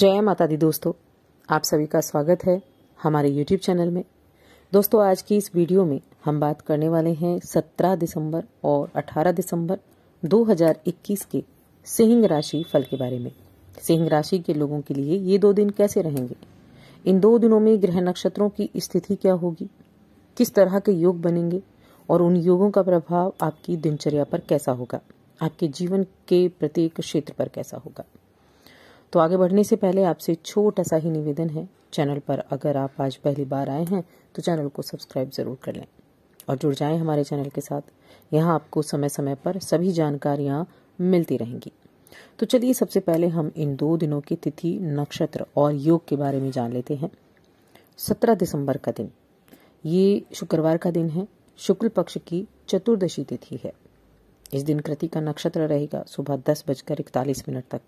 जय माता दी दोस्तों आप सभी का स्वागत है हमारे यूट्यूब चैनल में दोस्तों आज की इस वीडियो में हम बात करने वाले हैं 17 दिसंबर और 18 दिसंबर 2021 के सिंह राशि फल के बारे में सिंह राशि के लोगों के लिए ये दो दिन कैसे रहेंगे इन दो दिनों में ग्रह नक्षत्रों की स्थिति क्या होगी किस तरह के योग बनेंगे और उन योगों का प्रभाव आपकी दिनचर्या पर कैसा होगा आपके जीवन के प्रत्येक क्षेत्र पर कैसा होगा तो आगे बढ़ने से पहले आपसे छोटा सा ही निवेदन है चैनल पर अगर आप आज पहली बार आए हैं तो चैनल को सब्सक्राइब ज़रूर कर लें और जुड़ जाएं हमारे चैनल के साथ यहाँ आपको समय समय पर सभी जानकारियाँ मिलती रहेंगी तो चलिए सबसे पहले हम इन दो दिनों की तिथि नक्षत्र और योग के बारे में जान लेते हैं सत्रह दिसंबर का दिन ये शुक्रवार का दिन है शुक्ल पक्ष की चतुर्दशी तिथि है इस दिन कृति का नक्षत्र रहेगा सुबह दस बजकर इकतालीस मिनट तक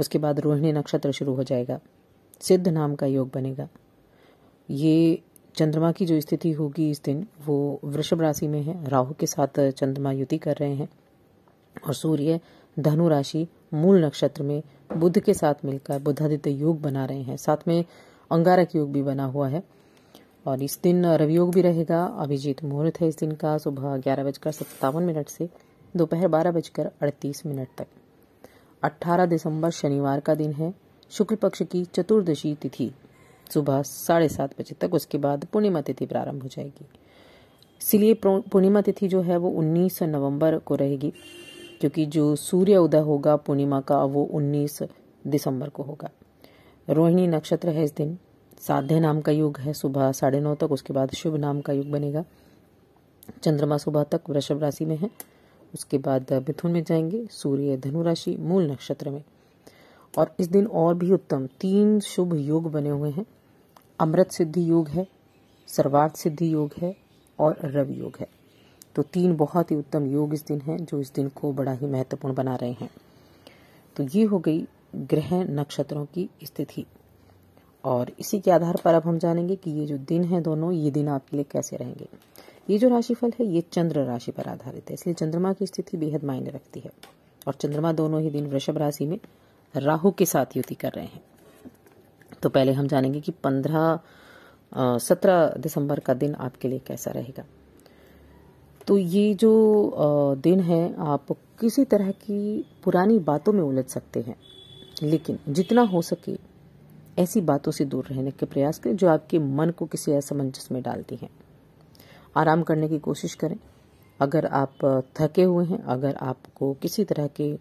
उसके बाद रोहिणी नक्षत्र शुरू हो जाएगा सिद्ध नाम का योग बनेगा ये चंद्रमा की जो स्थिति होगी इस दिन वो वृषभ राशि में है राहु के साथ चंद्रमा युति कर रहे हैं और सूर्य धनु राशि मूल नक्षत्र में बुद्ध के साथ मिलकर बुद्धादित्य योग बना रहे हैं साथ में अंगारक योग भी बना हुआ है और इस दिन रवियोग भी रहेगा अभिजीत मुहूर्त है इस दिन का सुबह ग्यारह बजकर सत्तावन मिनट से दोपहर बारह बजकर अड़तीस मिनट तक 18 दिसंबर शनिवार का दिन है शुक्ल पक्ष की चतुर्दशी तिथि सुबह साढ़े सात बजे तक उसके बाद पूर्णिमा तिथि प्रारंभ हो जाएगी इसलिए पूर्णिमा तिथि जो है वो 19 नवंबर को रहेगी क्योंकि जो सूर्य उदय होगा पूर्णिमा का वो 19 दिसंबर को होगा रोहिणी नक्षत्र है इस दिन साध्य नाम का युग है सुबह साढ़े नौ तक उसके बाद शुभ नाम का युग बनेगा चंद्रमा सुबह तक वृषभ राशि में है उसके बाद मिथुन में जाएंगे सूर्य धनु राशि मूल नक्षत्र में और इस दिन और भी उत्तम तीन शुभ योग बने हुए हैं अमृत सिद्धि योग है सर्वार्थ सिद्धि योग है और रवि योग है तो तीन बहुत ही उत्तम योग इस दिन हैं जो इस दिन को बड़ा ही महत्वपूर्ण बना रहे हैं तो ये हो गई ग्रह नक्षत्रों की स्थिति और इसी के आधार पर अब हम जानेंगे कि ये जो दिन है दोनों ये दिन आपके लिए कैसे रहेंगे ये जो राशिफल है ये चंद्र राशि पर आधारित है इसलिए चंद्रमा की स्थिति बेहद मायने रखती है और चंद्रमा दोनों ही दिन वृषभ राशि में राहु के साथ युति कर रहे हैं तो पहले हम जानेंगे कि पंद्रह सत्रह दिसंबर का दिन आपके लिए कैसा रहेगा तो ये जो दिन है आप किसी तरह की पुरानी बातों में उलझ सकते हैं लेकिन जितना हो सके ऐसी बातों से दूर रहने के प्रयास करें जो आपके मन को किसी असमंजस में डालती हैं आराम करने की कोशिश करें अगर आप थके हुए हैं अगर आपको किसी तरह के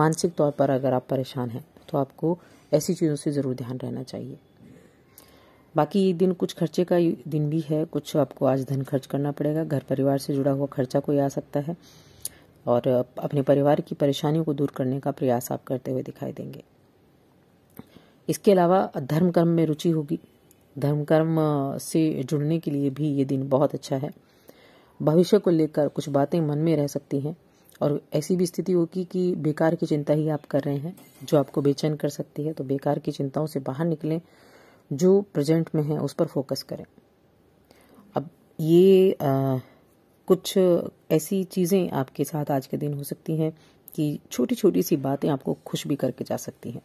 मानसिक तौर पर अगर आप परेशान हैं तो आपको ऐसी चीज़ों से ज़रूर ध्यान रहना चाहिए बाकी ये दिन कुछ खर्चे का दिन भी है कुछ आपको आज धन खर्च करना पड़ेगा घर परिवार से जुड़ा हुआ खर्चा कोई आ सकता है और अपने परिवार की परेशानियों को दूर करने का प्रयास आप करते हुए दिखाई देंगे इसके अलावा धर्म कर्म में रुचि होगी धर्म कर्म से जुड़ने के लिए भी ये दिन बहुत अच्छा है भविष्य को लेकर कुछ बातें मन में रह सकती हैं और ऐसी भी स्थिति होगी कि बेकार की चिंता ही आप कर रहे हैं जो आपको बेचैन कर सकती है तो बेकार की चिंताओं से बाहर निकलें जो प्रेजेंट में है उस पर फोकस करें अब ये आ, कुछ ऐसी चीज़ें आपके साथ आज के दिन हो सकती हैं कि छोटी छोटी सी बातें आपको खुश भी करके जा सकती हैं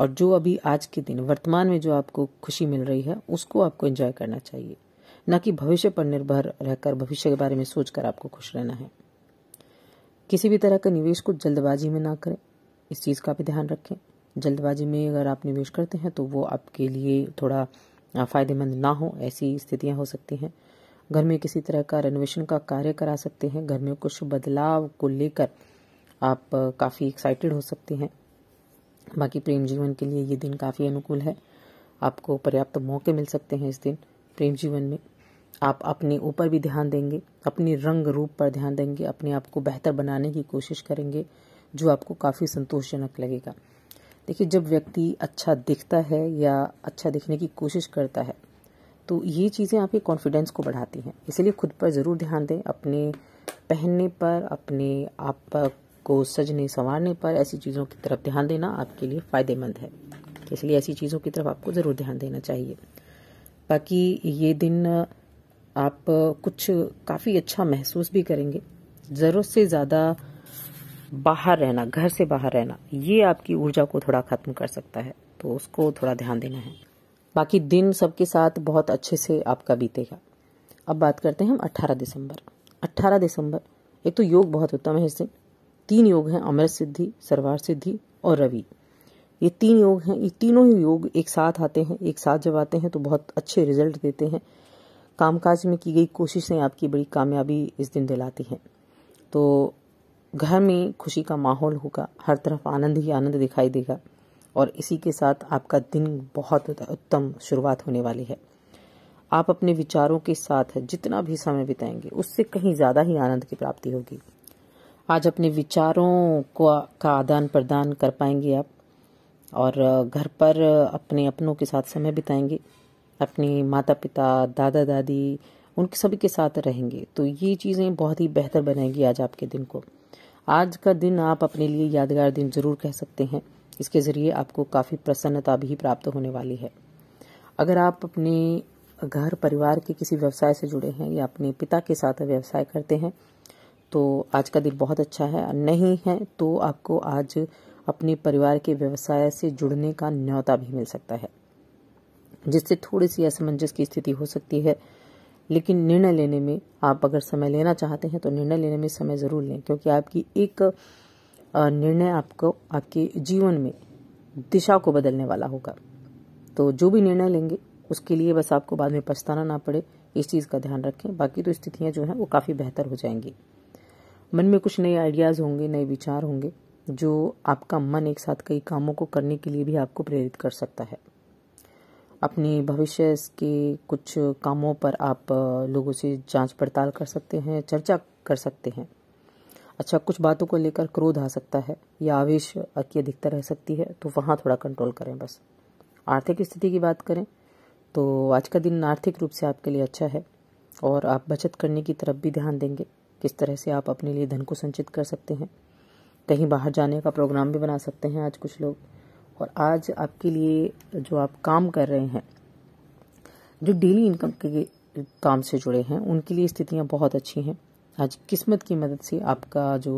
और जो अभी आज के दिन वर्तमान में जो आपको खुशी मिल रही है उसको आपको एंजॉय करना चाहिए न कि भविष्य पर निर्भर रहकर भविष्य के बारे में सोचकर आपको खुश रहना है किसी भी तरह का निवेश को जल्दबाजी में ना करें इस चीज़ का भी ध्यान रखें जल्दबाजी में अगर आप निवेश करते हैं तो वो आपके लिए थोड़ा फ़ायदेमंद ना हो ऐसी स्थितियाँ हो सकती हैं घर में किसी तरह का रेनोवेशन का कार्य करा सकते हैं घर में कुछ बदलाव को लेकर आप काफ़ी एक्साइटेड हो सकते हैं बाकी प्रेम जीवन के लिए ये दिन काफ़ी अनुकूल है आपको पर्याप्त मौके मिल सकते हैं इस दिन प्रेम जीवन में आप अपने ऊपर भी ध्यान देंगे अपने रंग रूप पर ध्यान देंगे अपने आप को बेहतर बनाने की कोशिश करेंगे जो आपको काफ़ी संतोषजनक लगेगा देखिए जब व्यक्ति अच्छा दिखता है या अच्छा दिखने की कोशिश करता है तो ये चीज़ें आपके कॉन्फिडेंस को बढ़ाती हैं इसलिए खुद पर ज़रूर ध्यान दें अपने पहनने पर अपने आप को सजने संवारने पर ऐसी चीज़ों की तरफ ध्यान देना आपके लिए फ़ायदेमंद है इसलिए ऐसी चीज़ों की तरफ आपको ज़रूर ध्यान देना चाहिए बाकी ये दिन आप कुछ काफ़ी अच्छा महसूस भी करेंगे ज़रूरत से ज़्यादा बाहर रहना घर से बाहर रहना ये आपकी ऊर्जा को थोड़ा ख़त्म कर सकता है तो उसको थोड़ा ध्यान देना है बाकी दिन सबके साथ बहुत अच्छे से आपका बीतेगा अब बात करते हैं हम 18 दिसंबर 18 दिसंबर एक तो योग बहुत उत्तम है इस दिन तीन योग हैं अमृत सिद्धि सरवार सिद्धि और रवि ये तीन योग हैं ये तीनों ही योग एक साथ आते हैं एक साथ जब आते हैं तो बहुत अच्छे रिजल्ट देते हैं कामकाज में की गई कोशिशें आपकी बड़ी कामयाबी इस दिन दिलाती हैं तो घर में खुशी का माहौल होगा हर तरफ आनंद ही आनंद दिखाई देगा और इसी के साथ आपका दिन बहुत उत्तम शुरुआत होने वाली है आप अपने विचारों के साथ जितना भी समय बिताएंगे उससे कहीं ज़्यादा ही आनंद की प्राप्ति होगी आज अपने विचारों को का आदान प्रदान कर पाएंगे आप और घर पर अपने अपनों के साथ समय बिताएंगे अपने माता पिता दादा दादी उनके सभी के साथ रहेंगे तो ये चीज़ें बहुत ही बेहतर बनाएंगी आज आपके दिन को आज का दिन आप अपने लिए यादगार दिन जरूर कह सकते हैं इसके ज़रिए आपको काफ़ी प्रसन्नता भी प्राप्त होने वाली है अगर आप अपने घर परिवार के किसी व्यवसाय से जुड़े हैं या अपने पिता के साथ व्यवसाय करते हैं तो आज का दिन बहुत अच्छा है नहीं है तो आपको आज अपने परिवार के व्यवसाय से जुड़ने का न्योता भी मिल सकता है जिससे थोड़ी सी असमंजस की स्थिति हो सकती है लेकिन निर्णय लेने में आप अगर समय लेना चाहते हैं तो निर्णय लेने में समय ज़रूर लें क्योंकि आपकी एक निर्णय आपको आपके जीवन में दिशा को बदलने वाला होगा तो जो भी निर्णय लेंगे उसके लिए बस आपको बाद में पछताना ना पड़े इस चीज़ का ध्यान रखें बाकी तो स्थितियाँ जो हैं वो काफ़ी बेहतर हो जाएंगी मन में कुछ नए आइडियाज़ होंगे नए विचार होंगे जो आपका मन एक साथ कई कामों को करने के लिए भी आपको प्रेरित कर सकता है अपने भविष्य के कुछ कामों पर आप लोगों से जांच पड़ताल कर सकते हैं चर्चा कर सकते हैं अच्छा कुछ बातों को लेकर क्रोध आ सकता है या आवेश की अधिकता रह सकती है तो वहाँ थोड़ा कंट्रोल करें बस आर्थिक स्थिति की बात करें तो आज का दिन आर्थिक रूप से आपके लिए अच्छा है और आप बचत करने की तरफ भी ध्यान देंगे किस तरह से आप अपने लिए धन को संचित कर सकते हैं कहीं बाहर जाने का प्रोग्राम भी बना सकते हैं आज कुछ लोग और आज आपके लिए जो आप काम कर रहे हैं जो डेली इनकम के काम से जुड़े हैं उनके लिए स्थितियां बहुत अच्छी हैं आज किस्मत की मदद से आपका जो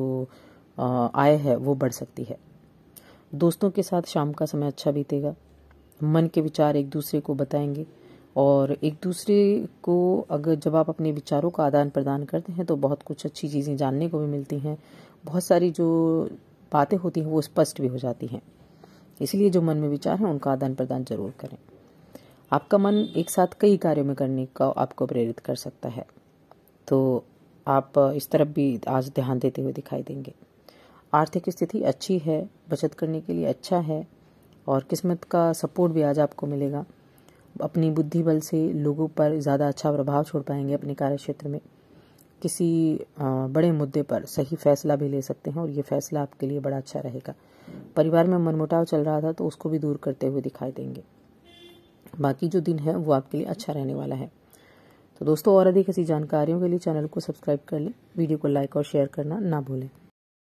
आय है वो बढ़ सकती है दोस्तों के साथ शाम का समय अच्छा बीतेगा मन के विचार एक दूसरे को बताएंगे और एक दूसरे को अगर जब आप अपने विचारों का आदान प्रदान करते हैं तो बहुत कुछ अच्छी चीज़ें जानने को भी मिलती हैं बहुत सारी जो बातें होती हैं वो स्पष्ट भी हो जाती हैं इसलिए जो मन में विचार हैं उनका आदान प्रदान जरूर करें आपका मन एक साथ कई कार्यों में करने का आपको प्रेरित कर सकता है तो आप इस तरफ भी आज ध्यान देते हुए दिखाई देंगे आर्थिक स्थिति अच्छी है बचत करने के लिए अच्छा है और किस्मत का सपोर्ट भी आज आपको मिलेगा अपनी बुद्धि बल से लोगों पर ज़्यादा अच्छा प्रभाव छोड़ पाएंगे अपने कार्य क्षेत्र में किसी बड़े मुद्दे पर सही फैसला भी ले सकते हैं और ये फैसला आपके लिए बड़ा अच्छा रहेगा परिवार में मनमुटाव चल रहा था तो उसको भी दूर करते हुए दिखाई देंगे बाकी जो दिन है वो आपके लिए अच्छा रहने वाला है तो दोस्तों और अधिक ऐसी जानकारियों के लिए चैनल को सब्सक्राइब कर लें वीडियो को लाइक और शेयर करना ना भूलें